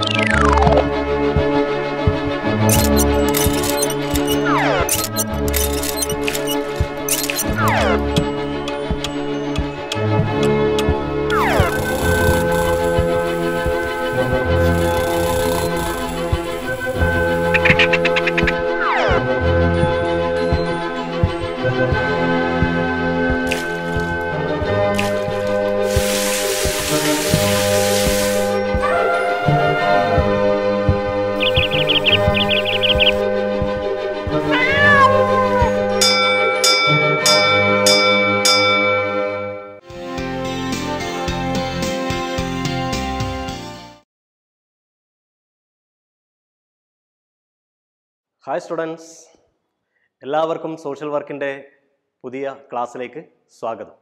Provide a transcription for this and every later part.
Thank you. Hi students എല്ലാവർക്കും social വർക്കിൻ്റെ പുതിയ ക്ലാസ്സിലേക്ക് സ്വാഗതം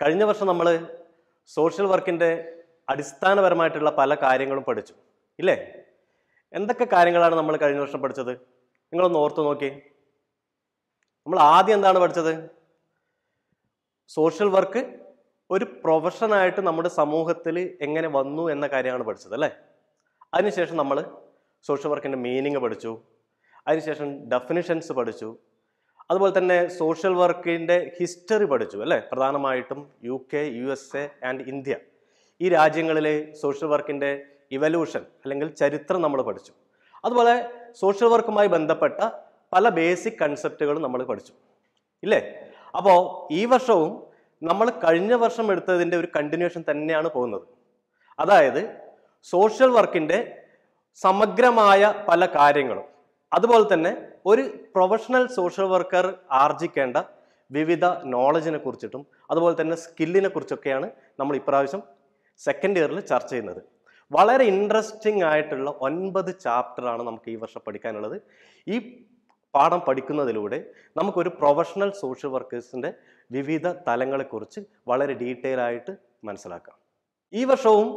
കഴിഞ്ഞ വർഷം നമ്മൾ സോഷ്യൽ വർക്കിൻ്റെ അടിസ്ഥാനപരമായിട്ടുള്ള പല കാര്യങ്ങളും പഠിച്ചു ഇല്ലേ എന്തൊക്കെ കാര്യങ്ങളാണ് നമ്മൾ കഴിഞ്ഞ വർഷം പഠിച്ചത് നിങ്ങളൊന്ന് ഓർത്തു നോക്കി നമ്മൾ ആദ്യം എന്താണ് പഠിച്ചത് സോഷ്യൽ വർക്ക് ഒരു പ്രൊഫഷനായിട്ട് നമ്മുടെ സമൂഹത്തിൽ എങ്ങനെ വന്നു എന്ന കാര്യമാണ് പഠിച്ചത് അല്ലേ അതിനുശേഷം നമ്മൾ സോഷ്യൽ വർക്കിൻ്റെ മീനിങ് പഠിച്ചു അതിനുശേഷം ഡെഫിനിഷൻസ് പഠിച്ചു അതുപോലെ തന്നെ സോഷ്യൽ വർക്കിൻ്റെ ഹിസ്റ്ററി പഠിച്ചു അല്ലേ പ്രധാനമായിട്ടും U K U S A and India ഈ രാജ്യങ്ങളിലെ സോഷ്യൽ വർക്കിൻ്റെ ഇവല്യൂഷൻ അല്ലെങ്കിൽ ചരിത്രം നമ്മൾ പഠിച്ചു അതുപോലെ സോഷ്യൽ വർക്കുമായി ബന്ധപ്പെട്ട പല ബേസിക് കൺസെപ്റ്റുകളും നമ്മൾ പഠിച്ചു ഇല്ലേ അപ്പോൾ ഈ വർഷവും നമ്മൾ കഴിഞ്ഞ വർഷം എടുത്തതിൻ്റെ ഒരു കണ്ടിന്യൂഷൻ തന്നെയാണ് പോകുന്നത് അതായത് സോഷ്യൽ വർക്കിൻ്റെ സമഗ്രമായ പല കാര്യങ്ങളും അതുപോലെ തന്നെ ഒരു പ്രൊഫഷണൽ സോഷ്യൽ വർക്കർ ആർജിക്കേണ്ട വിവിധ നോളജിനെ കുറിച്ചിട്ടും അതുപോലെ തന്നെ സ്കില്ലിനെ കുറിച്ചൊക്കെയാണ് നമ്മൾ ഇപ്രാവശ്യം സെക്കൻഡ് ഇയറിൽ ചർച്ച ചെയ്യുന്നത് വളരെ ഇൻട്രസ്റ്റിംഗ് ആയിട്ടുള്ള ഒൻപത് ചാപ്റ്ററാണ് നമുക്ക് ഈ വർഷം പഠിക്കാനുള്ളത് ഈ പാഠം പഠിക്കുന്നതിലൂടെ നമുക്കൊരു പ്രൊഫഷണൽ സോഷ്യൽ വർക്കേഴ്സിൻ്റെ വിവിധ തലങ്ങളെക്കുറിച്ച് വളരെ ഡീറ്റെയിൽ ആയിട്ട് മനസ്സിലാക്കാം ഈ വർഷവും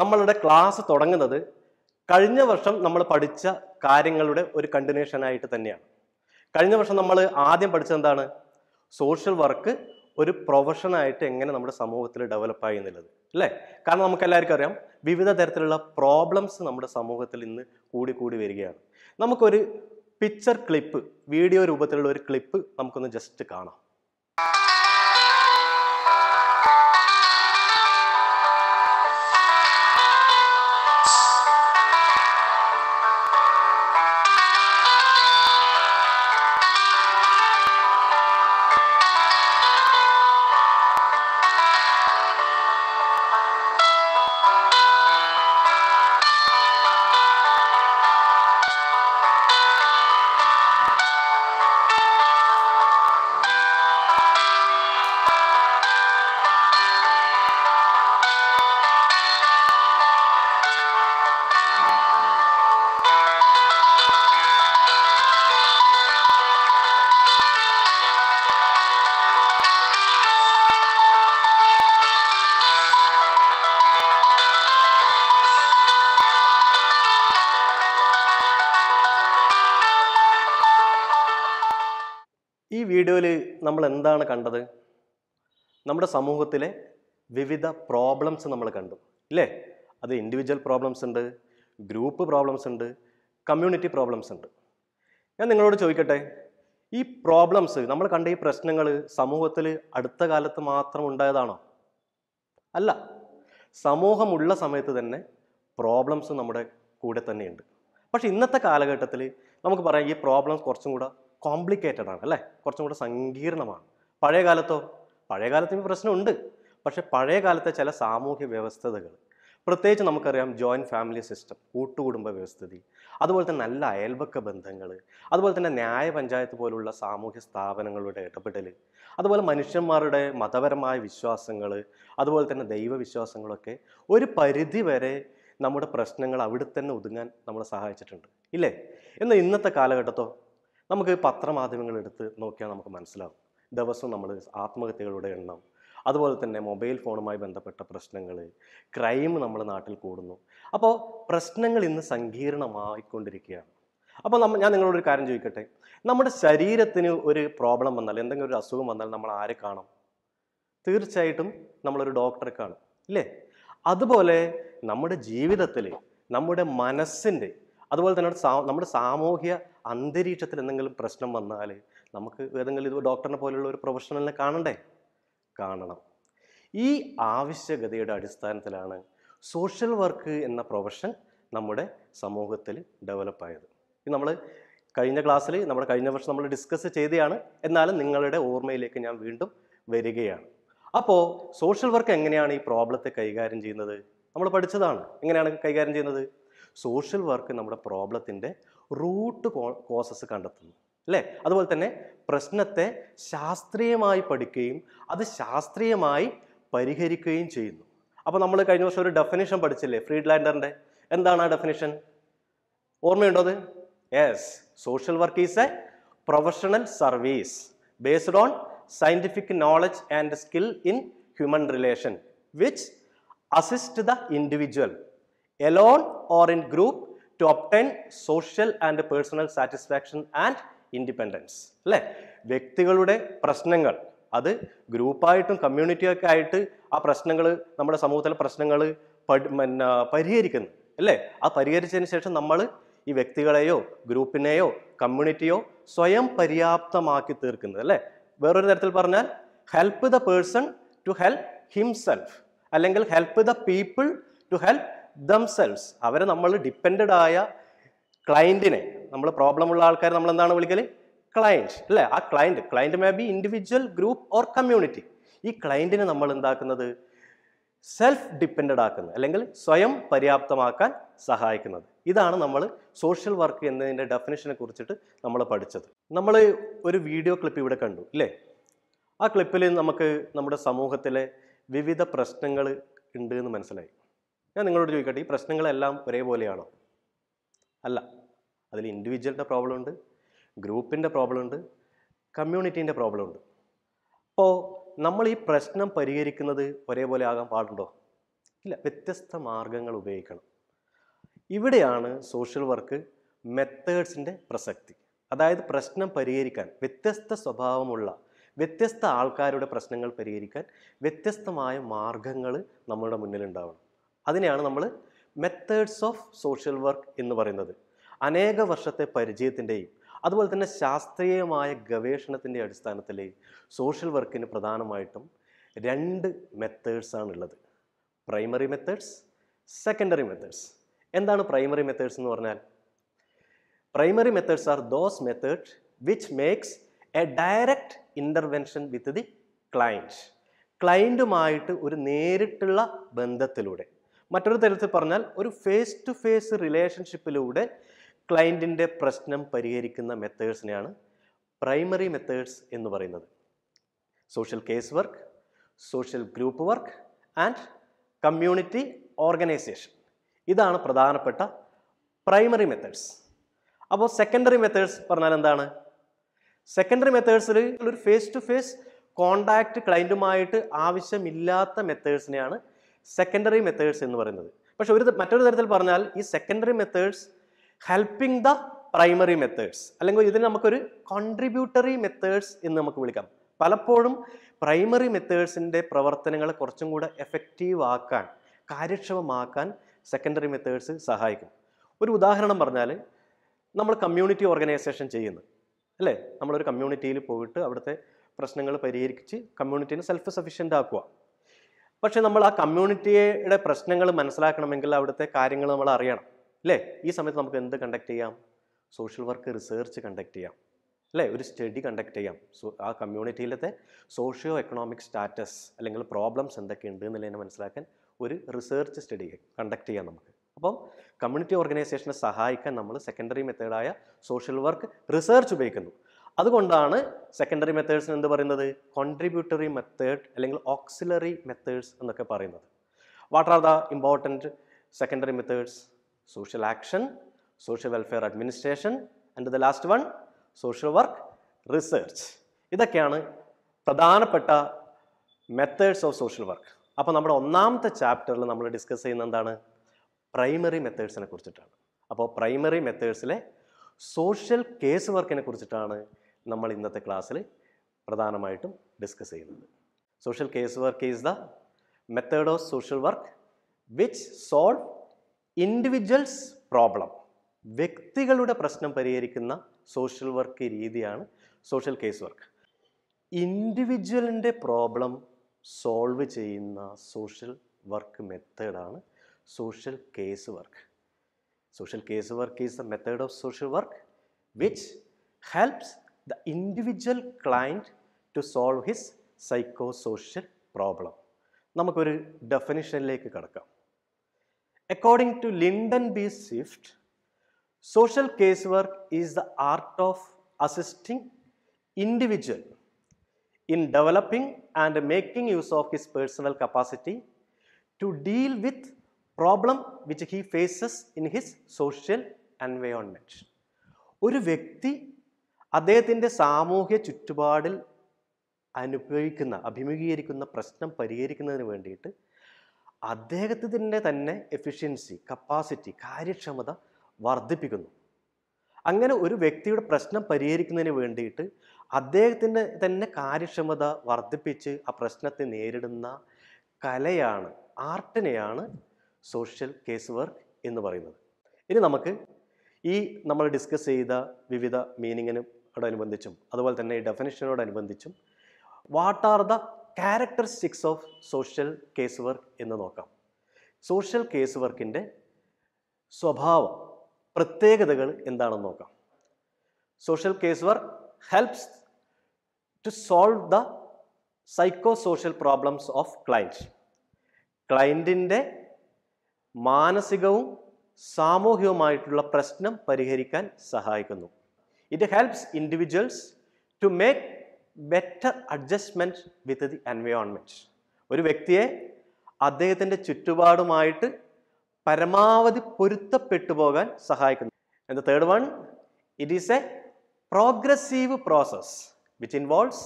നമ്മളുടെ ക്ലാസ് തുടങ്ങുന്നത് കഴിഞ്ഞ വർഷം നമ്മൾ പഠിച്ച കാര്യങ്ങളുടെ ഒരു കണ്ടിന്യൂഷൻ ആയിട്ട് തന്നെയാണ് കഴിഞ്ഞ വർഷം നമ്മൾ ആദ്യം പഠിച്ചത് എന്താണ് സോഷ്യൽ വർക്ക് ഒരു പ്രൊഫഷനായിട്ട് എങ്ങനെ നമ്മുടെ സമൂഹത്തിൽ ഡെവലപ്പായി എന്നുള്ളത് അല്ലേ കാരണം നമുക്ക് എല്ലാവർക്കും അറിയാം വിവിധ തരത്തിലുള്ള പ്രോബ്ലംസ് നമ്മുടെ സമൂഹത്തിൽ ഇന്ന് കൂടി കൂടി വരികയാണ് നമുക്കൊരു പിക്ചർ ക്ലിപ്പ് വീഡിയോ രൂപത്തിലുള്ള ഒരു ക്ലിപ്പ് നമുക്കൊന്ന് ജസ്റ്റ് കാണാം വീഡിയോയിൽ നമ്മൾ എന്താണ് കണ്ടത് നമ്മുടെ സമൂഹത്തിലെ വിവിധ പ്രോബ്ലംസ് നമ്മൾ കണ്ടു ഇല്ലേ അത് ഇൻഡിവിജ്വൽ പ്രോബ്ലംസ് ഉണ്ട് ഗ്രൂപ്പ് പ്രോബ്ലംസ് ഉണ്ട് കമ്മ്യൂണിറ്റി പ്രോബ്ലംസ് ഉണ്ട് ഞാൻ നിങ്ങളോട് ചോദിക്കട്ടെ ഈ പ്രോബ്ലംസ് നമ്മൾ കണ്ട ഈ പ്രശ്നങ്ങൾ സമൂഹത്തിൽ അടുത്ത കാലത്ത് മാത്രം ഉണ്ടായതാണോ അല്ല സമൂഹമുള്ള സമയത്ത് തന്നെ പ്രോബ്ലംസ് നമ്മുടെ കൂടെ തന്നെയുണ്ട് പക്ഷേ ഇന്നത്തെ കാലഘട്ടത്തിൽ നമുക്ക് പറയാം ഈ പ്രോബ്ലംസ് കുറച്ചും കൂടെ കോംപ്ലിക്കേറ്റഡ് ആണ് അല്ലേ കുറച്ചും കൂടെ സങ്കീർണമാണ് പഴയ കാലത്തോ പഴയ കാലത്തും പ്രശ്നമുണ്ട് പക്ഷെ പഴയ കാലത്തെ ചില സാമൂഹ്യ വ്യവസ്ഥതകൾ പ്രത്യേകിച്ച് നമുക്കറിയാം ജോയിൻറ്റ് ഫാമിലി സിസ്റ്റം കൂട്ടുകുടുംബ വ്യവസ്ഥിതി അതുപോലെ തന്നെ നല്ല അയൽവക്ക ബന്ധങ്ങൾ അതുപോലെ തന്നെ ന്യായ പഞ്ചായത്ത് പോലുള്ള സാമൂഹ്യ സ്ഥാപനങ്ങളുടെ ഇടപെടൽ അതുപോലെ മനുഷ്യന്മാരുടെ മതപരമായ വിശ്വാസങ്ങൾ അതുപോലെ തന്നെ ദൈവവിശ്വാസങ്ങളൊക്കെ ഒരു പരിധി വരെ നമ്മുടെ പ്രശ്നങ്ങൾ അവിടെ തന്നെ ഒതുങ്ങാൻ നമ്മളെ സഹായിച്ചിട്ടുണ്ട് ഇല്ലേ എന്നാൽ ഇന്നത്തെ കാലഘട്ടത്തോ നമുക്ക് പത്രമാധ്യമങ്ങൾ എടുത്ത് നോക്കിയാൽ നമുക്ക് മനസ്സിലാവും ദിവസം നമ്മൾ ആത്മഹത്യകളുടെ എണ്ണം അതുപോലെ തന്നെ മൊബൈൽ ഫോണുമായി ബന്ധപ്പെട്ട പ്രശ്നങ്ങൾ ക്രൈം നമ്മുടെ നാട്ടിൽ കൂടുന്നു അപ്പോൾ പ്രശ്നങ്ങൾ ഇന്ന് സങ്കീർണമായിക്കൊണ്ടിരിക്കുകയാണ് അപ്പോൾ നമ്മൾ ഞാൻ നിങ്ങളോടൊരു കാര്യം ചോദിക്കട്ടെ നമ്മുടെ ശരീരത്തിന് ഒരു പ്രോബ്ലം വന്നാൽ എന്തെങ്കിലും ഒരു അസുഖം വന്നാൽ നമ്മൾ ആരെ കാണും തീർച്ചയായിട്ടും നമ്മളൊരു ഡോക്ടറെ കാണും ഇല്ലേ അതുപോലെ നമ്മുടെ ജീവിതത്തിൽ നമ്മുടെ മനസ്സിൻ്റെ അതുപോലെ തന്നെ നമ്മുടെ സാമൂഹിക അന്തരീക്ഷത്തിൽ എന്തെങ്കിലും പ്രശ്നം വന്നാൽ നമുക്ക് ഏതെങ്കിലും ഇത് ഡോക്ടറിനെ പോലെയുള്ള ഒരു പ്രൊഫഷണലിനെ കാണണ്ടേ കാണണം ഈ ആവശ്യകതയുടെ അടിസ്ഥാനത്തിലാണ് സോഷ്യൽ വർക്ക് എന്ന പ്രൊഫഷൻ നമ്മുടെ സമൂഹത്തിൽ ഡെവലപ്പായത് ഇത് നമ്മൾ കഴിഞ്ഞ ക്ലാസ്സിൽ നമ്മുടെ കഴിഞ്ഞ വർഷം നമ്മൾ ഡിസ്കസ് ചെയ്തതാണ് എന്നാലും നിങ്ങളുടെ ഓർമ്മയിലേക്ക് ഞാൻ വീണ്ടും വരികയാണ് അപ്പോൾ സോഷ്യൽ വർക്ക് എങ്ങനെയാണ് ഈ പ്രോബ്ലത്തെ കൈകാര്യം ചെയ്യുന്നത് നമ്മൾ പഠിച്ചതാണ് എങ്ങനെയാണ് കൈകാര്യം ചെയ്യുന്നത് സോഷ്യൽ വർക്ക് നമ്മുടെ പ്രോബ്ലത്തിൻ്റെ റൂട്ട് കോസസ് കണ്ടെത്തുന്നു അല്ലേ അതുപോലെ തന്നെ പ്രശ്നത്തെ ശാസ്ത്രീയമായി പഠിക്കുകയും അത് ശാസ്ത്രീയമായി പരിഹരിക്കുകയും ചെയ്യുന്നു അപ്പോൾ നമ്മൾ കഴിഞ്ഞ വർഷം ഒരു ഡെഫിനേഷൻ പഠിച്ചില്ലേ ഫ്രീഡ് ലാൻഡറിൻ്റെ എന്താണ് ആ ഡെഫിനേഷൻ ഓർമ്മയുണ്ടോ അത് yes social work is a professional service based on scientific knowledge and skill in human relation which assist the individual alone or in group to obtain social and personal satisfaction and independence അല്ലേ വ്യക്തികളുടെ പ്രശ്നങ്ങൾ അത് ഗ്രൂപ്പായിട്ടും കമ്മ്യൂണിറ്റിയൊക്കെ ആയിട്ട് ആ പ്രശ്നങ്ങൾ നമ്മുടെ സമൂഹത്തിലെ പ്രശ്നങ്ങൾ പരിഹരിക്കുന്നു അല്ലേ ആ പരിഹരിച്ചതിന് ശേഷം നമ്മൾ ഈ വ്യക്തികളെയോ ഗ്രൂപ്പിനെയോ കമ്മ്യൂണിറ്റിയോ സ്വയം പര്യാപ്തമാക്കി തീർക്കുന്നത് അല്ലേ വേറൊരു തരത്തിൽ പറഞ്ഞാൽ help the person to help himself അല്ലെങ്കിൽ help the people to help themselves അവരെ നമ്മൾ ഡിപ്പെൻഡഡ് ആയ ക്ലയൻറ്റിനെ നമ്മൾ പ്രോബ്ലമുള്ള ആൾക്കാർ നമ്മൾ എന്താണ് വിളിക്കൽ ക്ലയൻറ്റ് അല്ലേ ആ client client may be individual group or community ഈ ക്ലയൻറ്റിനെ നമ്മൾ എന്താക്കുന്നത് സെൽഫ് ഡിപ്പെൻഡഡ് ആക്കുന്നത് അല്ലെങ്കിൽ സ്വയം പര്യാപ്തമാക്കാൻ സഹായിക്കുന്നത് ഇതാണ് നമ്മൾ സോഷ്യൽ വർക്ക് എന്നതിൻ്റെ ഡെഫിനേഷനെ കുറിച്ചിട്ട് നമ്മൾ പഠിച്ചത് നമ്മൾ ഒരു വീഡിയോ ക്ലിപ്പ് ഇവിടെ കണ്ടു ഇല്ലേ ആ ക്ലിപ്പിൽ നമുക്ക് നമ്മുടെ സമൂഹത്തിലെ വിവിധ പ്രശ്നങ്ങൾ ഉണ്ട് എന്ന് മനസ്സിലായി ഞാൻ നിങ്ങളോട് ചോദിക്കട്ടെ ഈ പ്രശ്നങ്ങളെല്ലാം ഒരേപോലെയാണോ അല്ല അതിൽ ഇൻഡിവിജ്വലിൻ്റെ പ്രോബ്ലം ഉണ്ട് ഗ്രൂപ്പിൻ്റെ പ്രോബ്ലം ഉണ്ട് കമ്മ്യൂണിറ്റീൻ്റെ പ്രോബ്ലം ഉണ്ട് അപ്പോൾ നമ്മൾ ഈ പ്രശ്നം പരിഹരിക്കുന്നത് ഒരേപോലെ ആകാൻ പാടുണ്ടോ ഇല്ല വ്യത്യസ്ത മാർഗങ്ങൾ ഉപയോഗിക്കണം ഇവിടെയാണ് സോഷ്യൽ വർക്ക് മെത്തേഡ്സിൻ്റെ പ്രസക്തി അതായത് പ്രശ്നം പരിഹരിക്കാൻ വ്യത്യസ്ത സ്വഭാവമുള്ള വ്യത്യസ്ത ആൾക്കാരുടെ പ്രശ്നങ്ങൾ പരിഹരിക്കാൻ വ്യത്യസ്തമായ മാർഗങ്ങൾ നമ്മുടെ മുന്നിലുണ്ടാവണം അതിനെയാണ് നമ്മൾ മെത്തേഡ്സ് ഓഫ് സോഷ്യൽ വർക്ക് എന്ന് പറയുന്നത് അനേക വർഷത്തെ പരിചയത്തിൻ്റെയും അതുപോലെ തന്നെ ശാസ്ത്രീയമായ ഗവേഷണത്തിൻ്റെ അടിസ്ഥാനത്തിൽ സോഷ്യൽ വർക്കിന് പ്രധാനമായിട്ടും രണ്ട് മെത്തേഡ്സാണുള്ളത് പ്രൈമറി മെത്തേഡ്സ് സെക്കൻഡറി മെത്തേഡ്സ് എന്താണ് പ്രൈമറി മെത്തേഡ്സ് എന്ന് പറഞ്ഞാൽ primary methods are those method which makes a direct intervention with the client ക്ലയൻറ്റുമായിട്ട് ഒരു നേരിട്ടുള്ള ബന്ധത്തിലൂടെ മറ്റൊരു തരത്തിൽ പറഞ്ഞാൽ ഒരു ഫേസ് ടു ഫേസ് റിലേഷൻഷിപ്പിലൂടെ ക്ലയൻറ്റിൻ്റെ പ്രശ്നം പരിഹരിക്കുന്ന മെത്തേഡ്സിനെയാണ് പ്രൈമറി മെത്തേഡ്സ് എന്ന് പറയുന്നത് social case work social group work and community organization ഇതാണ് പ്രധാനപ്പെട്ട പ്രൈമറി മെത്തേഡ്സ് അപ്പോൾ സെക്കൻഡറി മെത്തേഡ്സ് പറഞ്ഞാൽ എന്താണ് സെക്കൻഡറി മെത്തേഡ്സിൽ ഒരു ഫേസ് ടു ഫേസ് കോണ്ടാക്ട് ക്ലയൻറ്റുമായിട്ട് ആവശ്യമില്ലാത്ത മെത്തേഡ്സിനെയാണ് സെക്കൻഡറി മെത്തേഡ്സ് എന്ന് പറയുന്നത് പക്ഷെ ഒരു മറ്റൊരു തരത്തിൽ പറഞ്ഞാൽ ഈ secondary methods helping the primary methods അല്ലെങ്കിൽ ഇതിന് നമുക്കൊരു കോൺട്രിബ്യൂട്ടറി മെത്തേഡ്സ് എന്ന് നമുക്ക് വിളിക്കാം പലപ്പോഴും പ്രൈമറി മെത്തേഡ്സിൻ്റെ പ്രവർത്തനങ്ങളെ കുറച്ചും കൂടെ എഫക്റ്റീവ് ആക്കാൻ കാര്യക്ഷമമാക്കാൻ സെക്കൻഡറി മെത്തേഡ്സ് സഹായിക്കും ഒരു ഉദാഹരണം പറഞ്ഞാൽ നമ്മൾ കമ്മ്യൂണിറ്റി ഓർഗനൈസേഷൻ ചെയ്യുന്നു അല്ലേ നമ്മളൊരു കമ്മ്യൂണിറ്റിയിൽ പോയിട്ട് അവിടുത്തെ പ്രശ്നങ്ങൾ പരിഹരിച്ച് കമ്മ്യൂണിറ്റീനെ സെൽഫ് സഫീഷ്യൻ്റ് ആക്കുക പക്ഷെ നമ്മൾ ആ കമ്മ്യൂണിറ്റിയുടെ പ്രശ്നങ്ങൾ മനസ്സിലാക്കണമെങ്കിൽ അവിടുത്തെ കാര്യങ്ങൾ നമ്മൾ അറിയണം അല്ലേ ഈ സമയത്ത് നമുക്ക് എന്ത് കണ്ടക്ട് ചെയ്യാം സോഷ്യൽ വർക്ക് റിസർച്ച് കണ്ടക്ട് ചെയ്യാം അല്ലേ ഒരു സ്റ്റഡി കണ്ടക്ട് ചെയ്യാം സോ ആ കമ്മ്യൂണിറ്റിയിലത്തെ സോഷ്യോ എക്കണോമിക് സ്റ്റാറ്റസ് അല്ലെങ്കിൽ പ്രോബ്ലംസ് എന്തൊക്കെയുണ്ട് എന്നുള്ളതിനെ മനസ്സിലാക്കാൻ ഒരു റിസർച്ച് സ്റ്റഡി കണ്ടക്ട് ചെയ്യാം നമുക്ക് അപ്പം കമ്മ്യൂണിറ്റി ഓർഗനൈസേഷനെ സഹായിക്കാൻ നമ്മൾ സെക്കൻഡറി മെത്തേഡായ സോഷ്യൽ വർക്ക് റിസർച്ച് ഉപയോഗിക്കുന്നു അതുകൊണ്ടാണ് സെക്കൻഡറി മെത്തേഡ്സ് എന്ത് പറയുന്നത് കോൺട്രിബ്യൂട്ടറി മെത്തേഡ് അല്ലെങ്കിൽ ഓക്സിലറി മെത്തേഡ്സ് എന്നൊക്കെ പറയുന്നത് what are the important secondary methods social action social welfare administration and the last one social work research ഇതൊക്കെയാണ് പ്രധാനപ്പെട്ട മെത്തേഡ്സ് ഓഫ് സോഷ്യൽ വർക്ക് അപ്പോൾ നമ്മുടെ ഒന്നാമത്തെ ചാപ്റ്ററിൽ നമ്മൾ ഡിസ്കസ് ചെയ്യുന്ന എന്താണ് പ്രൈമറി മെത്തേഡ്സിനെ കുറിച്ചിട്ടാണ് അപ്പോൾ പ്രൈമറി മെത്തേഡ്സിലെ സോഷ്യൽ കേസ് വർക്കിനെ കുറിച്ചിട്ടാണ് നമ്മൾ ഇന്നത്തെ ക്ലാസ്സിൽ പ്രധാനമായിട്ടും ഡിസ്കസ് ചെയ്യുന്നത് social case work is the method of social work which solve individuals problem വ്യക്തികളുടെ പ്രശ്നം പരിഹരിക്കുന്ന സോഷ്യൽ വർക്ക് രീതിയാണ് സോഷ്യൽ കേസ് വർക്ക് ഇൻഡിവിജ്വലിൻ്റെ പ്രോബ്ലം സോൾവ് ചെയ്യുന്ന സോഷ്യൽ വർക്ക് മെത്തേഡാണ് social case work social case work is the method of social work which helps the individual client to solve his psychosocial problem. Namakuri definition like Kataka. According to Lyndon B. Swift, social casework is the art of assisting individual in developing and making use of his personal capacity to deal with problem which he faces in his social environment. Uri Vekti അദ്ദേഹത്തിൻ്റെ സാമൂഹ്യ ചുറ്റുപാടിൽ അനുഭവിക്കുന്ന അഭിമുഖീകരിക്കുന്ന പ്രശ്നം പരിഹരിക്കുന്നതിന് വേണ്ടിയിട്ട് അദ്ദേഹത്തിൻ്റെ തന്നെ എഫിഷ്യൻസി കപ്പാസിറ്റി കാര്യക്ഷമത വർദ്ധിപ്പിക്കുന്നു അങ്ങനെ ഒരു വ്യക്തിയുടെ പ്രശ്നം പരിഹരിക്കുന്നതിന് വേണ്ടിയിട്ട് അദ്ദേഹത്തിൻ്റെ തന്നെ കാര്യക്ഷമത വർദ്ധിപ്പിച്ച് ആ പ്രശ്നത്തെ നേരിടുന്ന കലയാണ് ആർട്ടിനെയാണ് സോഷ്യൽ കേസ് വർക്ക് എന്ന് പറയുന്നത് ഇനി നമുക്ക് ഈ നമ്മൾ ഡിസ്കസ് ചെയ്ത വിവിധ മീനിങ്ങിന് അനുബന്ധിച്ചും അതുപോലെ തന്നെ ഈ ഡെഫിനേഷനോടനുബന്ധിച്ചും what are the characteristics of social case work എന്ന് നോക്കാം സോഷ്യൽ കേസ് വർക്കിൻ്റെ സ്വഭാവം പ്രത്യേകതകൾ എന്താണെന്ന് നോക്കാം social case work helps to solve the psycho social problems of client ക്ലയൻറ്റിൻ്റെ മാനസികവും സാമൂഹികവുമായിട്ടുള്ള പ്രശ്നം പരിഹരിക്കാൻ സഹായിക്കുന്നു It helps individuals to make better adjustment with the environment ഒരു വ്യക്തിയെ അദ്ദേഹത്തിൻ്റെ ചുറ്റുപാടുമായിട്ട് പരമാവധി പൊരുത്തപ്പെട്ടു പോകാൻ സഹായിക്കുന്നു and the third one it is a progressive process which involves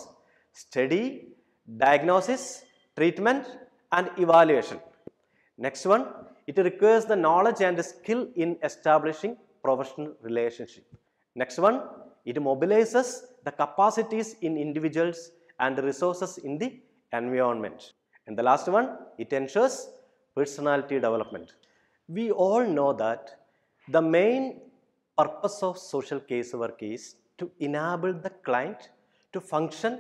study diagnosis treatment and evaluation next one it requires the knowledge and skill in establishing professional relationship Next one, it mobilizes the capacities in individuals and resources in the environment. And the last one, it ensures personality development. We all know that the main purpose of social casework is to enable the client to function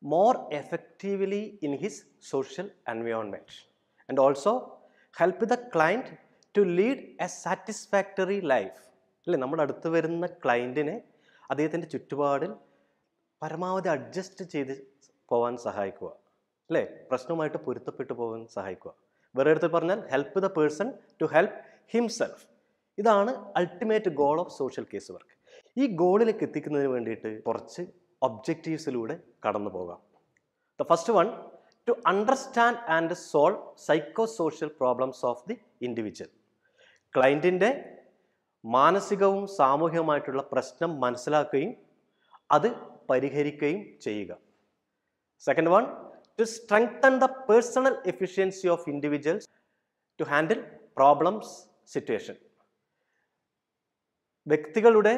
more effectively in his social environment and also help the client to lead a satisfactory life. അല്ലെ നമ്മുടെ അടുത്ത് വരുന്ന ക്ലയൻറ്റിനെ അദ്ദേഹത്തിൻ്റെ ചുറ്റുപാടിൽ പരമാവധി adjust ചെയ്ത് പോകാൻ സഹായിക്കുക അല്ലേ പ്രശ്നവുമായിട്ട് പൊരുത്തപ്പെട്ടു പോകാൻ സഹായിക്കുക വേറെ അടുത്ത് പറഞ്ഞാൽ help the person to help himself ഇതാണ് ultimate goal of social case work ഈ ഗോളിലേക്ക് എത്തിക്കുന്നതിന് വേണ്ടിയിട്ട് കുറച്ച് ഒബ്ജക്റ്റീവ്സിലൂടെ കടന്നു പോകാം the first one to understand and solve psycho social problems of the individual ക്ലയൻറ്റിൻ്റെ മാനസികവും സാമൂഹികവുമായിട്ടുള്ള പ്രശ്നം മനസ്സിലാക്കുകയും അത് പരിഹരിക്കുകയും ചെയ്യുക second one to strengthen the personal efficiency of individuals to handle problems situation വ്യക്തികളുടെ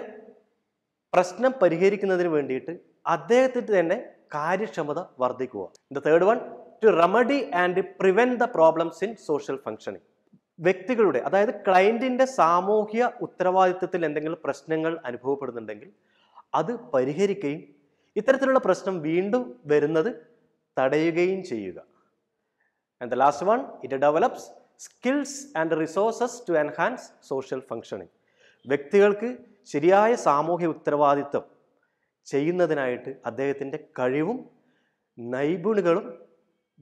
പ്രശ്നം പരിഹരിക്കുന്നതിന് വേണ്ടിയിട്ട് അദ്ദേഹത്തിന് തന്നെ കാര്യക്ഷമത വർദ്ധിക്കുക the third one two remedy and prevent the problems in social functioning വ്യക്തികളുടെ അതായത് ക്ലയൻറ്റിൻ്റെ സാമൂഹ്യ ഉത്തരവാദിത്വത്തിൽ എന്തെങ്കിലും പ്രശ്നങ്ങൾ അനുഭവപ്പെടുന്നുണ്ടെങ്കിൽ അത് പരിഹരിക്കുകയും ഇത്തരത്തിലുള്ള പ്രശ്നം വീണ്ടും വരുന്നത് തടയുകയും ചെയ്യുക and the last one it develops skills and resources to enhance social functioning വ്യക്തികൾക്ക് ശരിയായ സാമൂഹ്യ ഉത്തരവാദിത്വം ചെയ്യുന്നതിനായിട്ട് അദ്ദേഹത്തിൻ്റെ കഴിവും നൈപുണികളും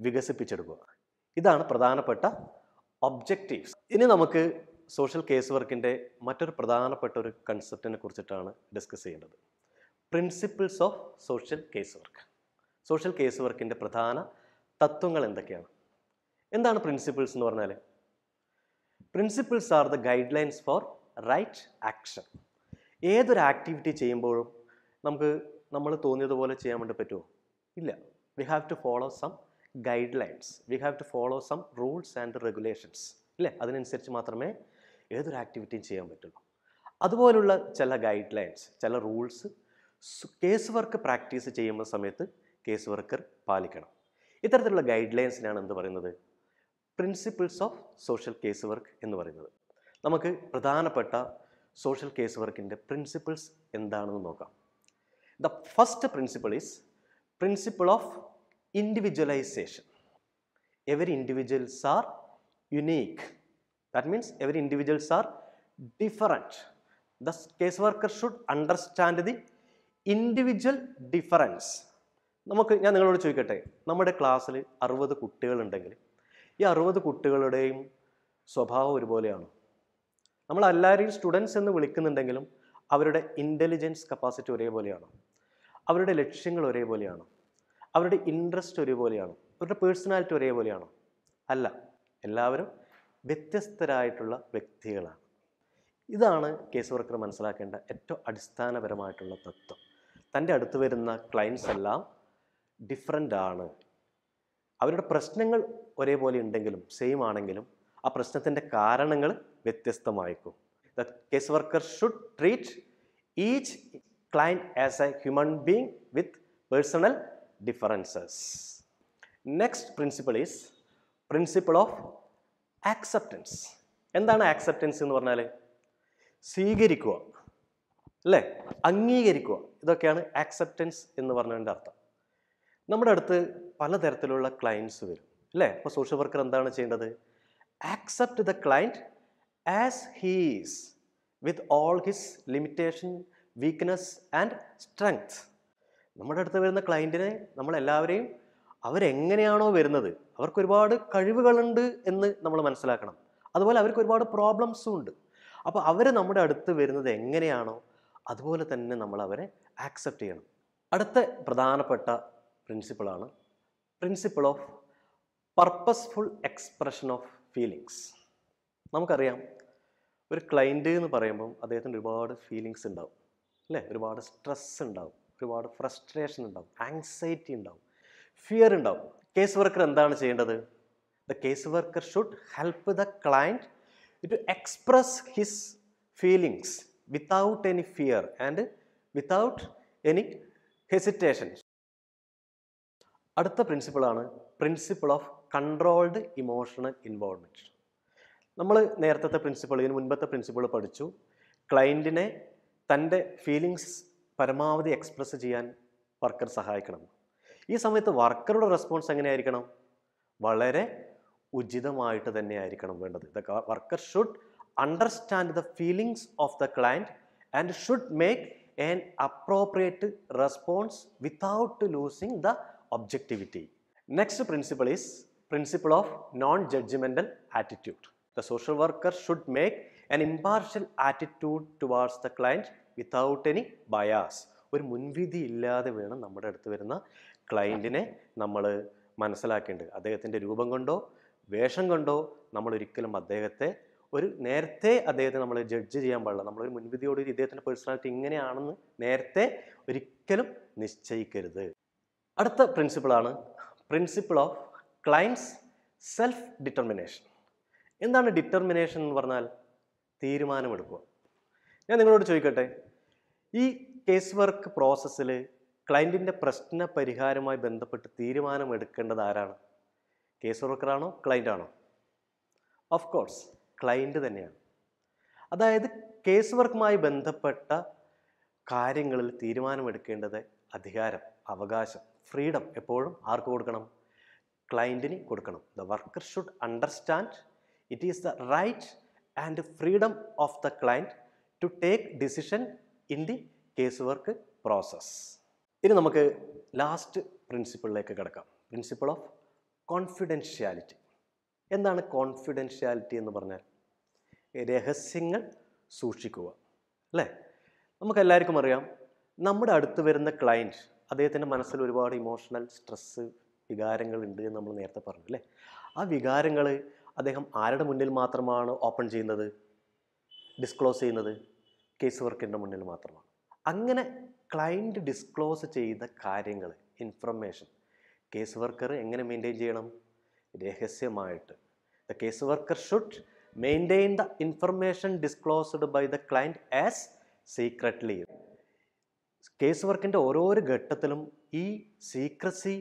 വികസിപ്പിച്ചെടുക്കുക ഇതാണ് പ്രധാനപ്പെട്ട ഒബ്ജക്റ്റീവ്സ് ഇനി നമുക്ക് സോഷ്യൽ കേസ് വർക്കിൻ്റെ മറ്റൊരു പ്രധാനപ്പെട്ട ഒരു കൺസെപ്റ്റിനെ കുറിച്ചിട്ടാണ് ഡിസ്കസ് ചെയ്യേണ്ടത് principles of social case work social case വർക്കിൻ്റെ പ്രധാന തത്വങ്ങൾ എന്തൊക്കെയാണ് എന്താണ് പ്രിൻസിപ്പിൾസ് എന്ന് പറഞ്ഞാൽ principles are the guidelines for right action ഏതൊരു ആക്ടിവിറ്റി ചെയ്യുമ്പോഴും നമുക്ക് നമ്മൾ തോന്നിയതുപോലെ ചെയ്യാൻ വേണ്ടി പറ്റുമോ ഇല്ല we have to follow some guidelines we have to follow some rules and regulations ഇല്ലേ അതിനനുസരിച്ച് മാത്രമേ ഏതൊരു ആക്ടിവിറ്റിയും ചെയ്യാൻ പറ്റുള്ളൂ അതുപോലുള്ള ചില ഗൈഡ്ലൈൻസ് ചില റൂൾസ് കേസ് വർക്ക് പ്രാക്ടീസ് ചെയ്യുന്ന സമയത്ത് കേസ് വർക്കർ പാലിക്കണം ഇത്തരത്തിലുള്ള ഗൈഡ്ലൈൻസിനാണ് എന്ത് പറയുന്നത് principles of social case work എന്ന് പറയുന്നത് നമുക്ക് പ്രധാനപ്പെട്ട സോഷ്യൽ കേസ് വർക്കിൻ്റെ പ്രിൻസിപ്പിൾസ് എന്താണെന്ന് നോക്കാം the first principle is principle of individualization. Every individuals are unique. That means every individuals are different. The case worker should understand the individual difference. നമുക്ക് ഞാൻ നിങ്ങളോട് ചോദിക്കട്ടെ നമ്മുടെ ക്ലാസ്സിൽ അറുപത് കുട്ടികളുണ്ടെങ്കിൽ ഈ അറുപത് കുട്ടികളുടെയും സ്വഭാവം ഒരുപോലെയാണ് നമ്മൾ എല്ലാവരെയും സ്റ്റുഡൻസ് എന്ന് വിളിക്കുന്നുണ്ടെങ്കിലും അവരുടെ ഇൻ്റലിജൻസ് കപ്പാസിറ്റി ഒരേപോലെയാണ് അവരുടെ ലക്ഷ്യങ്ങൾ ഒരേപോലെയാണ് അവരുടെ ഇൻട്രസ്റ്റ് ഒരുപോലെയാണ് അവരുടെ പേഴ്സണാലിറ്റി ഒരേപോലെയാണോ അല്ല എല്ലാവരും വ്യത്യസ്തരായിട്ടുള്ള വ്യക്തികളാണ് ഇതാണ് കേസ് വർക്കർ മനസ്സിലാക്കേണ്ട ഏറ്റവും അടിസ്ഥാനപരമായിട്ടുള്ള തത്വം തൻ്റെ അടുത്ത് വരുന്ന ക്ലയൻസ് എല്ലാം ഡിഫറെൻ്റ് ആണ് അവരുടെ പ്രശ്നങ്ങൾ ഒരേപോലെ ഉണ്ടെങ്കിലും സെയിം ആണെങ്കിലും ആ പ്രശ്നത്തിൻ്റെ കാരണങ്ങൾ വ്യത്യസ്തമായിരിക്കും the case worker should treat each client as a human being with personal differences. Next principle is principle of acceptance. എന്താണ് ആക്സെപ്റ്റൻസ് എന്ന് പറഞ്ഞാൽ സ്വീകരിക്കുക അല്ലേ അംഗീകരിക്കുക ഇതൊക്കെയാണ് ആക്സെപ്റ്റൻസ് എന്ന് പറഞ്ഞതിൻ്റെ അർത്ഥം നമ്മുടെ അടുത്ത് പലതരത്തിലുള്ള ക്ലയൻസ് വരും അല്ലേ അപ്പോൾ സോഷ്യൽ വർക്കർ എന്താണ് ചെയ്യേണ്ടത് accept the client as he's with all his limitation weakness and strength നമ്മുടെ അടുത്ത് വരുന്ന ക്ലയൻറ്റിനെ നമ്മളെല്ലാവരെയും അവരെങ്ങനെയാണോ വരുന്നത് അവർക്ക് ഒരുപാട് കഴിവുകളുണ്ട് എന്ന് നമ്മൾ മനസ്സിലാക്കണം അതുപോലെ അവർക്ക് ഒരുപാട് പ്രോബ്ലംസും ഉണ്ട് അപ്പോൾ അവർ നമ്മുടെ അടുത്ത് വരുന്നത് എങ്ങനെയാണോ അതുപോലെ തന്നെ നമ്മൾ അവരെ ആക്സെപ്റ്റ് ചെയ്യണം അടുത്ത പ്രധാനപ്പെട്ട പ്രിൻസിപ്പിളാണ് principle of purposeful expression of feelings നമുക്കറിയാം ഒരു ക്ലൈൻറ്റ് എന്ന് പറയുമ്പം അദ്ദേഹത്തിന് ഒരുപാട് ഫീലിങ്സ് ഉണ്ടാവും അല്ലേ ഒരുപാട് സ്ട്രെസ് ഉണ്ടാവും ഒരുപാട് ഫ്രസ്ട്രേഷൻ ഉണ്ടാവും ആങ്സൈറ്റി ഉണ്ടാവും ഫിയർ ഉണ്ടാവും കേസ് വർക്കർ എന്താണ് ചെയ്യേണ്ടത് the case worker should help the client to express his feelings without any fear and without any hesitation അടുത്ത പ്രിൻസിപ്പിളാണ് principle of controlled emotional involvement നമ്മൾ നേരത്തെ പ്രിൻസിപ്പിൾ ഇതിന് മുൻപത്തെ പ്രിൻസിപ്പിൾ പഠിച്ചു ക്ലയൻറ്റിനെ തൻ്റെ ഫീലിങ്സ് പരമാവധി എക്സ്പ്രസ് ചെയ്യാൻ വർക്കർ സഹായിക്കണം ഈ സമയത്ത് വർക്കറുടെ റെസ്പോൺസ് എങ്ങനെയായിരിക്കണം വളരെ ഉചിതമായിട്ട് തന്നെ ആയിരിക്കണം വേണ്ടത് the worker should understand the feelings of the client and should make an appropriate response without losing the objectivity next principle is principle of non judgemental attitude the social worker should make an impartial attitude towards the client without any bias ഒരു മുൻവിധി ഇല്ലാതെ വേണം നമ്മുടെ അടുത്ത് വരുന്ന ക്ലയൻറ്റിനെ നമ്മൾ മനസ്സിലാക്കേണ്ടത് അദ്ദേഹത്തിൻ്റെ രൂപം കൊണ്ടോ വേഷം കൊണ്ടോ നമ്മൾ ഒരിക്കലും അദ്ദേഹത്തെ ഒരു നേരത്തെ അദ്ദേഹത്തെ നമ്മൾ ജഡ്ജ് ചെയ്യാൻ പാടില്ല നമ്മളൊരു മുൻവിധിയോടൊരു ഇദ്ദേഹത്തിൻ്റെ പേഴ്സണാലിറ്റി ഇങ്ങനെയാണെന്ന് നേരത്തെ ഒരിക്കലും നിശ്ചയിക്കരുത് അടുത്ത പ്രിൻസിപ്പിളാണ് principle of client's self determination എന്താണ് ഡിറ്റർമിനേഷൻ എന്ന് പറഞ്ഞാൽ തീരുമാനമെടുക്കുക ഞാൻ നിങ്ങളോട് ചോദിക്കട്ടെ ഈ കേസ് വർക്ക് പ്രോസസ്സിൽ ക്ലയൻറ്റിൻ്റെ പ്രശ്ന പരിഹാരമായി ബന്ധപ്പെട്ട് തീരുമാനമെടുക്കേണ്ടത് ആരാണ് കേസ് വർക്കറാണോ ക്ലയൻ്റ് ആണോ ഓഫ് കോഴ്സ് ക്ലയൻ്റ് തന്നെയാണ് അതായത് കേസ് വർക്കുമായി ബന്ധപ്പെട്ട കാര്യങ്ങളിൽ തീരുമാനമെടുക്കേണ്ടത് അധികാരം അവകാശം ഫ്രീഡം എപ്പോഴും ആർക്ക് കൊടുക്കണം ക്ലയൻറ്റിന് കൊടുക്കണം the worker should understand it is the right and freedom of the client to take decision in the case work process ഇനി നമുക്ക് ലാസ്റ്റ് പ്രിൻസിപ്പിളിലേക്ക് കിടക്കാം പ്രിൻസിപ്പിൾ ഓഫ് കോൺഫിഡൻഷ്യാലിറ്റി എന്താണ് കോൺഫിഡൻഷ്യാലിറ്റി എന്ന് പറഞ്ഞാൽ രഹസ്യങ്ങൾ സൂക്ഷിക്കുക അല്ലേ നമുക്കെല്ലാവർക്കും അറിയാം നമ്മുടെ അടുത്ത് വരുന്ന ക്ലയൻറ്റ് അദ്ദേഹത്തിൻ്റെ മനസ്സിൽ ഒരുപാട് ഇമോഷണൽ സ്ട്രെസ്സ് വികാരങ്ങൾ ഉണ്ട് എന്ന് നമ്മൾ നേരത്തെ പറഞ്ഞു അല്ലേ ആ വികാരങ്ങൾ അദ്ദേഹം ആരുടെ മുന്നിൽ മാത്രമാണ് ഓപ്പൺ ചെയ്യുന്നത് ഡിസ്ക്ലോസ് ചെയ്യുന്നത് കേസ് വർക്കിൻ്റെ മുന്നിൽ മാത്രമാണ് അങ്ങനെ ക്ലയൻറ്റ് ഡിസ്ക്ലോസ് ചെയ്ത കാര്യങ്ങൾ ഇൻഫർമേഷൻ കേസ് വർക്കർ എങ്ങനെ മെയിൻറ്റെയിൻ ചെയ്യണം രഹസ്യമായിട്ട് the case worker should maintain the information disclosed by the client as secretly case വർക്കിൻ്റെ ഓരോരോ ഘട്ടത്തിലും ഈ സീക്രസി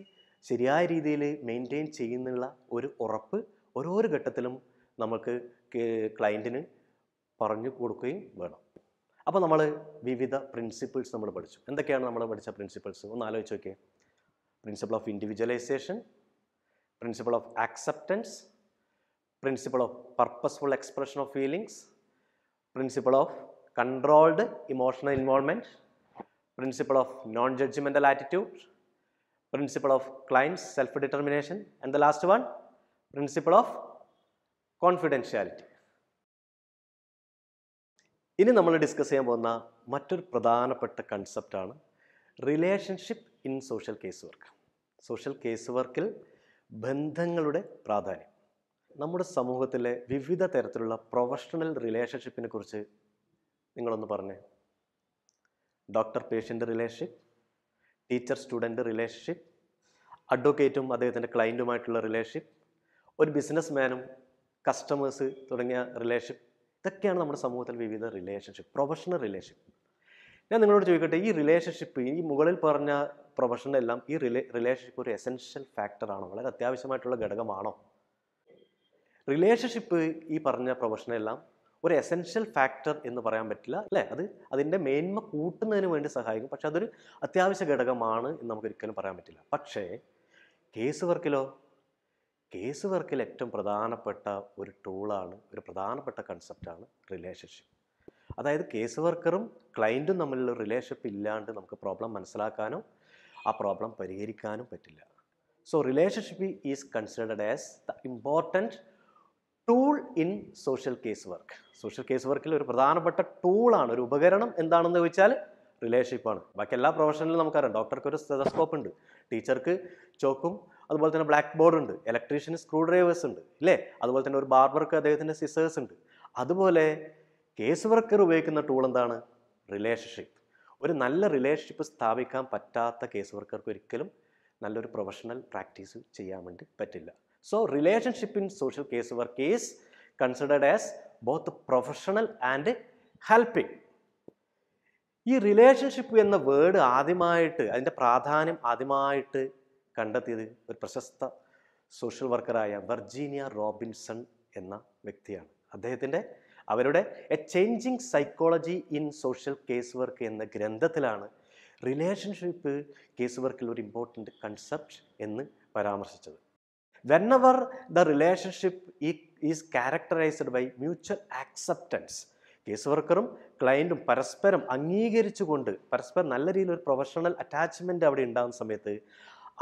ശരിയായ രീതിയിൽ മെയിൻറ്റെയിൻ ചെയ്യുന്നുള്ള ഒരു ഉറപ്പ് ഓരോരോ ഘട്ടത്തിലും നമുക്ക് ക്ലയൻറ്റിന് പറഞ്ഞു കൊടുക്കുകയും വേണം അപ്പോൾ നമ്മൾ വിവിധ പ്രിൻസിപ്പിൾസ് നമ്മൾ പഠിച്ചു എന്തൊക്കെയാണ് നമ്മൾ പഠിച്ച പ്രിൻസിപ്പിൾസ് ഒന്ന് ആലോചിച്ച് നോക്കിയേ principle of individualization principle of acceptance principle of purposeful expression of feelings principle of controlled emotional involvement principle of non judgemental attitude principle of client's self determination and the last one principle of confidentiality ഇനി നമ്മൾ discuss ചെയ്യാൻ പോകുന്ന മറ്റൊരു പ്രധാനപ്പെട്ട കൺസെപ്റ്റാണ് relationship in social case work social case വർക്കിൽ ബന്ധങ്ങളുടെ പ്രാധാന്യം നമ്മുടെ സമൂഹത്തിലെ വിവിധ തരത്തിലുള്ള പ്രൊഫഷണൽ റിലേഷൻഷിപ്പിനെ കുറിച്ച് നിങ്ങളൊന്ന് പറഞ്ഞേ doctor patient relationship teacher student relationship അഡ്വക്കേറ്റും അദ്ദേഹത്തിൻ്റെ ക്ലയൻറ്റുമായിട്ടുള്ള റിലേഷൻഷിപ്പ് ഒരു ബിസിനസ് മാനും കസ്റ്റമേഴ്സ് തുടങ്ങിയ റിലേഷൻഷിപ്പ് ഇതൊക്കെയാണ് നമ്മുടെ സമൂഹത്തിൽ വിവിധ റിലേഷൻഷിപ്പ് പ്രൊഫഷണൽ റിലേഷൻഷിപ്പ് ഞാൻ നിങ്ങളോട് ചോദിക്കട്ടെ ഈ റിലേഷൻഷിപ്പ് ഈ മുകളിൽ പറഞ്ഞ എല്ലാം ഈ റിലേ റിലേഷൻഷിപ്പ് ഒരു എസെൻഷ്യൽ ഫാക്ടറാണോ വളരെ അത്യാവശ്യമായിട്ടുള്ള ഘടകമാണോ റിലേഷൻഷിപ്പ് ഈ പറഞ്ഞ എല്ലാം ഒരു എസെൻഷ്യൽ ഫാക്ടർ എന്ന് പറയാൻ പറ്റില്ല അല്ലേ അത് അതിൻ്റെ മേന്മ കൂട്ടുന്നതിന് വേണ്ടി സഹായിക്കും പക്ഷെ അതൊരു അത്യാവശ്യ ഘടകമാണ് എന്ന് നമുക്ക് ഒരിക്കലും പറയാൻ പറ്റില്ല പക്ഷേ കേസ് വർക്കിലോ കേസ് വർക്കിൽ ഏറ്റവും പ്രധാനപ്പെട്ട ഒരു ടൂളാണ് ഒരു പ്രധാനപ്പെട്ട കൺസെപ്റ്റാണ് റിലേഷൻഷിപ്പ് അതായത് കേസ് വർക്കറും ക്ലയൻറ്റും തമ്മിലുള്ള റിലേഷൻഷിപ്പ് ഇല്ലാണ്ട് നമുക്ക് പ്രോബ്ലം മനസ്സിലാക്കാനോ ആ പ്രോബ്ലം പരിഹരിക്കാനും പറ്റില്ല so relationship is considered as the important tool in social case work social case വർക്കിൽ ഒരു പ്രധാനപ്പെട്ട ടൂളാണ് ഒരു ഉപകരണം എന്താണെന്ന് ചോദിച്ചാൽ റിലേഷൻഷിപ്പാണ് ബാക്കി എല്ലാ പ്രൊഫഷനിലും നമുക്കറിയാം ഡോക്ടർക്ക് ഒരു സ്റ്റെതസ്കോപ്പ് ഉണ്ട് ടീച്ചർക്ക് ചോക്കും അതുപോലെ തന്നെ ബ്ലാക്ക് ബോർഡ് ഉണ്ട് ഇലക്ട്രീഷ്യന് സ്ക്രൂ ഡ്രൈവേഴ്സ് ഉണ്ട് ഇല്ലേ അതുപോലെ തന്നെ ഒരു ബാർബർക്ക് അദ്ദേഹത്തിൻ്റെ സിസേഴ്സ് ഉണ്ട് അതുപോലെ കേസ് വർക്കർ ഉപയോഗിക്കുന്ന ടൂൾ എന്താണ് റിലേഷൻഷിപ്പ് ഒരു നല്ല റിലേഷൻഷിപ്പ് സ്ഥാപിക്കാൻ പറ്റാത്ത കേസ് വർക്കർക്ക് ഒരിക്കലും നല്ലൊരു പ്രൊഫഷണൽ പ്രാക്ടീസ് ചെയ്യാൻ വേണ്ടി പറ്റില്ല so relationship in social case work is considered as both professional and helping ഈ റിലേഷൻഷിപ്പ് എന്ന വേർഡ് ആദ്യമായിട്ട് അതിൻ്റെ പ്രാധാന്യം ആദ്യമായിട്ട് കണ്ടെത്തിയത് ഒരു പ്രശസ്ത സോഷ്യൽ വർക്കറായ വെർജീനിയ റോബിൻസൺ എന്ന വ്യക്തിയാണ് അദ്ദേഹത്തിൻ്റെ അവരുടെ a changing psychology in social case work എന്ന ഗ്രന്ഥത്തിലാണ് റിലേഷൻഷിപ്പ് കേസ് വർക്കിൽ ഒരു ഇമ്പോർട്ടൻ്റ് കൺസെപ്റ്റ് എന്ന് പരാമർശിച്ചത് വെന്നവർ the relationship is characterised by mutual acceptance കേസ് വർക്കറും ക്ലയൻറ്റും പരസ്പരം അംഗീകരിച്ചുകൊണ്ട് പരസ്പരം നല്ല രീതിയിൽ ഒരു പ്രൊഫഷണൽ അറ്റാച്ച്മെൻ്റ് അവിടെ ഉണ്ടാകുന്ന സമയത്ത്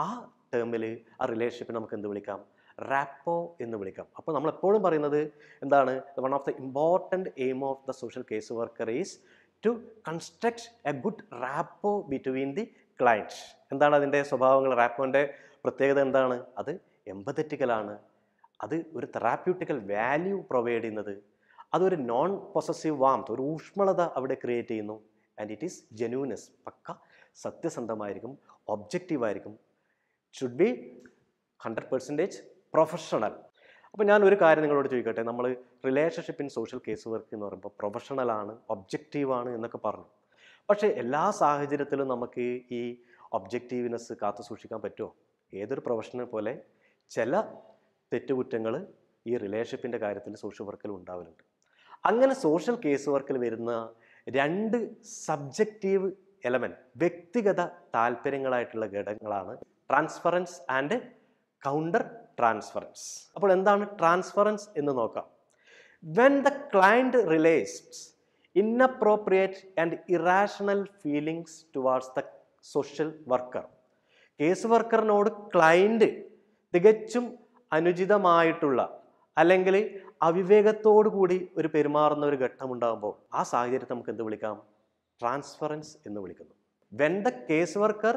ആ ടേമിൽ ആ റിലേഷൻഷിപ്പിനെ നമുക്ക് എന്ത് വിളിക്കാം റാപ്പോ എന്ന് വിളിക്കാം അപ്പോൾ നമ്മൾ എപ്പോഴും പറയുന്നത് എന്താണ് one of the important aim of the social case worker is to construct a good rapport between the clients എന്താണ് അതിൻ്റെ സ്വഭാവങ്ങൾ റാപ്പോൻ്റെ പ്രത്യേകത എന്താണ് അത് എമ്പതറ്റിക്കലാണ് അത് ഒരു തെറാപ്യൂട്ടിക്കൽ വാല്യൂ പ്രൊവൈഡ് ചെയ്യുന്നത് അതൊരു നോൺ പൊസസീവ് വാംത്ത് ഒരു ഊഷ്മളത അവിടെ ക്രിയേറ്റ് ചെയ്യുന്നു ആൻഡ് ഇറ്റ് ഈസ് ജെന്യൂനസ് പക്ക സത്യസന്ധമായിരിക്കും ഒബ്ജക്റ്റീവായിരിക്കും should be hundred percentage professional അപ്പോൾ ഞാൻ ഒരു കാര്യം നിങ്ങളോട് ചോദിക്കട്ടെ നമ്മൾ relationship in social case work എന്ന് പറയുമ്പോൾ പ്രൊഫഷണൽ ആണ് ഒബ്ജക്റ്റീവ് ആണ് എന്നൊക്കെ പറഞ്ഞു പക്ഷേ എല്ലാ സാഹചര്യത്തിലും നമുക്ക് ഈ ഒബ്ജക്റ്റീവ്നെസ് കാത്തു സൂക്ഷിക്കാൻ പറ്റുമോ ഏതൊരു പ്രൊഫഷണൽ പോലെ ചില തെറ്റുകുറ്റങ്ങൾ ഈ റിലേഷൻഷിപ്പിൻ്റെ കാര്യത്തിൽ സോഷ്യൽ വർക്കിൽ ഉണ്ടാവലുണ്ട് അങ്ങനെ സോഷ്യൽ കേസ് വർക്കിൽ വരുന്ന രണ്ട് സബ്ജക്റ്റീവ് എലമെൻറ്റ് വ്യക്തിഗത താല്പര്യങ്ങളായിട്ടുള്ള ഘടകങ്ങളാണ് ട്രാൻസ്ഫറൻസ് ആൻഡ് കൗണ്ടർ ട്രാൻസ്ഫറൻസ് അപ്പോൾ എന്താണ് ട്രാൻസ്ഫറൻസ് എന്ന് നോക്കാം when the client relates inappropriate and irrational feelings towards the social worker case വർക്കറിനോട് ക്ലയൻറ്റ് തികച്ചും അനുചിതമായിട്ടുള്ള അല്ലെങ്കിൽ അവിവേകത്തോടു കൂടി ഒരു പെരുമാറുന്ന ഒരു ഘട്ടം ഉണ്ടാകുമ്പോൾ ആ സാഹചര്യത്തെ നമുക്ക് എന്ത് വിളിക്കാം ട്രാൻസ്ഫറൻസ് എന്ന് വിളിക്കുന്നു when the case worker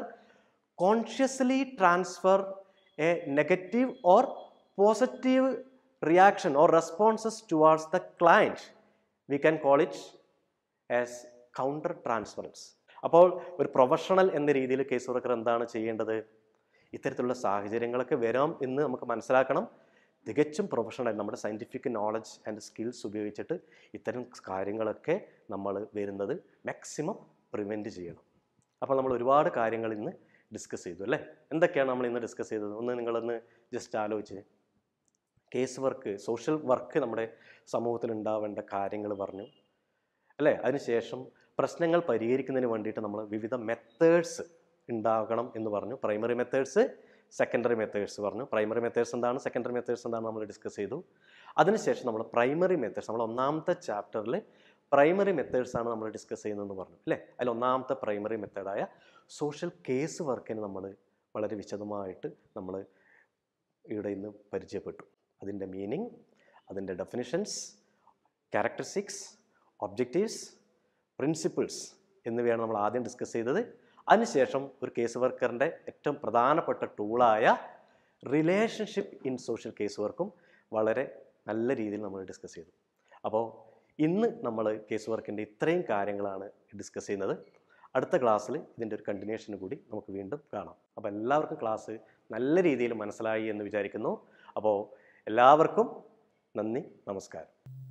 consciously transfer a negative or positive reaction or responses towards the client we can call it as counter transference അപ്പോൾ ഒരു പ്രൊഫഷണൽ എന്ന രീതിയിൽ കേസ് വർക്കർ എന്താണ് ചെയ്യേണ്ടത് ഇത്തരത്തിലുള്ള സാഹചര്യങ്ങളൊക്കെ വരാം എന്ന് നമുക്ക് മനസ്സിലാക്കണം തികച്ചും പ്രൊഫഷണൽ നമ്മുടെ സയൻറ്റിഫിക് നോളജ് ആൻഡ് സ്കിൽസ് ഉപയോഗിച്ചിട്ട് ഇത്തരം കാര്യങ്ങളൊക്കെ നമ്മൾ വരുന്നത് മാക്സിമം പ്രിവെൻറ്റ് ചെയ്യണം അപ്പോൾ നമ്മൾ ഒരുപാട് കാര്യങ്ങൾ ഇന്ന് ഡിസ്കസ് ചെയ്തു അല്ലേ എന്തൊക്കെയാണ് നമ്മൾ ഇന്ന് ഡിസ്കസ് ചെയ്തത് ഒന്ന് നിങ്ങളൊന്ന് ജസ്റ്റ് ആലോചിച്ച് കേസ് വർക്ക് സോഷ്യൽ വർക്ക് നമ്മുടെ സമൂഹത്തിൽ ഉണ്ടാവേണ്ട കാര്യങ്ങൾ പറഞ്ഞു അല്ലേ അതിനുശേഷം പ്രശ്നങ്ങൾ പരിഹരിക്കുന്നതിന് വേണ്ടിയിട്ട് നമ്മൾ വിവിധ മെത്തേഡ്സ് ഉണ്ടാകണം എന്ന് പറഞ്ഞു പ്രൈമറി മെത്തേഡ്സ് സെക്കൻഡറി മെത്തേഡ്സ് പറഞ്ഞു പ്രൈമറി മെത്തേഡ്സ് എന്താണ് സെക്കൻഡറി മെത്തേഡ്സ് എന്താണ് നമ്മൾ ഡിസ്കസ് ചെയ്തു അതിനുശേഷം നമ്മൾ പ്രൈമറി മെത്തേഡ്സ് നമ്മൾ ഒന്നാമത്തെ ചാപ്റ്ററിൽ പ്രൈമറി മെത്തേഡ്സ് ആണ് നമ്മൾ ഡിസ്കസ് ചെയ്യുന്നതെന്ന് പറഞ്ഞു അല്ലേ അതിൽ ഒന്നാമത്തെ പ്രൈമറി മെത്തേഡായ സോഷ്യൽ കേസ് വർക്കിന് നമ്മൾ വളരെ വിശദമായിട്ട് നമ്മൾ ഇവിടെ ഇന്ന് പരിചയപ്പെട്ടു അതിൻ്റെ മീനിങ് അതിൻ്റെ ഡെഫിനിഷൻസ് ക്യാരക്ടറിസ്റ്റിക്സ് ഒബ്ജക്റ്റീവ്സ് പ്രിൻസിപ്പിൾസ് എന്നിവയാണ് നമ്മൾ ആദ്യം ഡിസ്കസ് ചെയ്തത് അതിനുശേഷം ഒരു കേസ് വർക്കറിൻ്റെ ഏറ്റവും പ്രധാനപ്പെട്ട ടൂളായ റിലേഷൻഷിപ്പ് ഇൻ സോഷ്യൽ കേസ് വർക്കും വളരെ നല്ല രീതിയിൽ നമ്മൾ ഡിസ്കസ് ചെയ്തു അപ്പോൾ ഇന്ന് നമ്മൾ കേസ് വർക്കിൻ്റെ ഇത്രയും കാര്യങ്ങളാണ് ഡിസ്കസ് ചെയ്യുന്നത് അടുത്ത ക്ലാസ്സിൽ ഇതിൻ്റെ ഒരു കണ്ടിന്യൂഷൻ കൂടി നമുക്ക് വീണ്ടും കാണാം അപ്പോൾ എല്ലാവർക്കും ക്ലാസ് നല്ല രീതിയിൽ മനസ്സിലായി എന്ന് വിചാരിക്കുന്നു അപ്പോൾ എല്ലാവർക്കും നന്ദി നമസ്കാരം